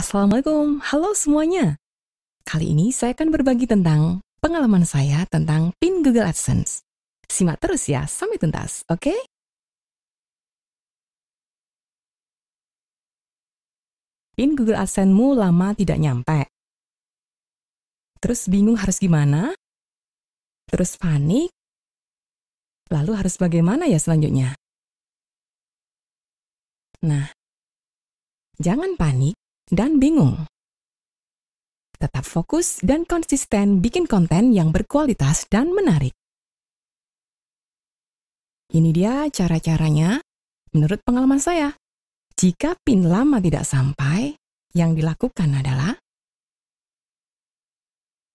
Assalamualaikum, halo semuanya. Kali ini saya akan berbagi tentang pengalaman saya tentang PIN Google AdSense. Simak terus ya sampai tuntas, oke? Okay? PIN Google AdSense-mu lama tidak nyampe. Terus bingung harus gimana? Terus panik? Lalu harus bagaimana ya selanjutnya? Nah, jangan panik dan bingung. Tetap fokus dan konsisten bikin konten yang berkualitas dan menarik. Ini dia cara-caranya menurut pengalaman saya. Jika pin lama tidak sampai, yang dilakukan adalah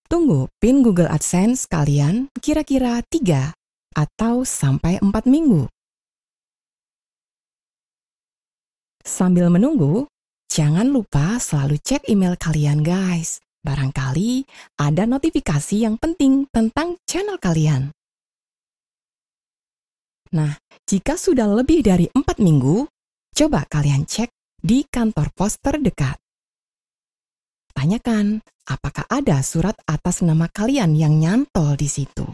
Tunggu pin Google AdSense kalian kira-kira 3 atau sampai 4 minggu. Sambil menunggu, Jangan lupa selalu cek email kalian, guys. Barangkali ada notifikasi yang penting tentang channel kalian. Nah, jika sudah lebih dari 4 minggu, coba kalian cek di kantor pos terdekat. Tanyakan, apakah ada surat atas nama kalian yang nyantol di situ?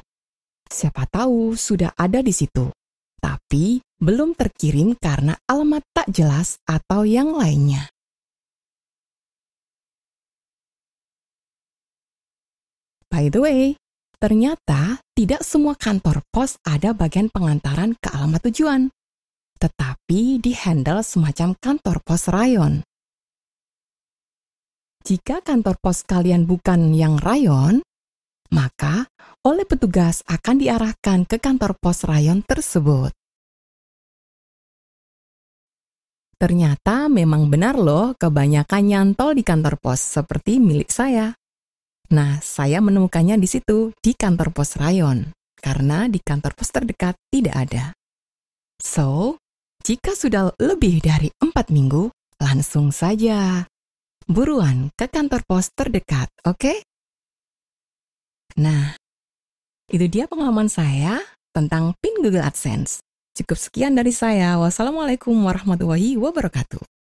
Siapa tahu sudah ada di situ, tapi belum terkirim karena alamat tak jelas atau yang lainnya. By the way, ternyata tidak semua kantor pos ada bagian pengantaran ke alamat tujuan, tetapi dihandle semacam kantor pos rayon. Jika kantor pos kalian bukan yang rayon, maka oleh petugas akan diarahkan ke kantor pos rayon tersebut. Ternyata memang benar loh kebanyakan nyantol di kantor pos seperti milik saya. Nah, saya menemukannya di situ, di kantor pos rayon, karena di kantor pos terdekat tidak ada. So, jika sudah lebih dari empat minggu, langsung saja. Buruan ke kantor pos terdekat, oke? Okay? Nah, itu dia pengalaman saya tentang PIN Google AdSense. Cukup sekian dari saya. Wassalamualaikum warahmatullahi wabarakatuh.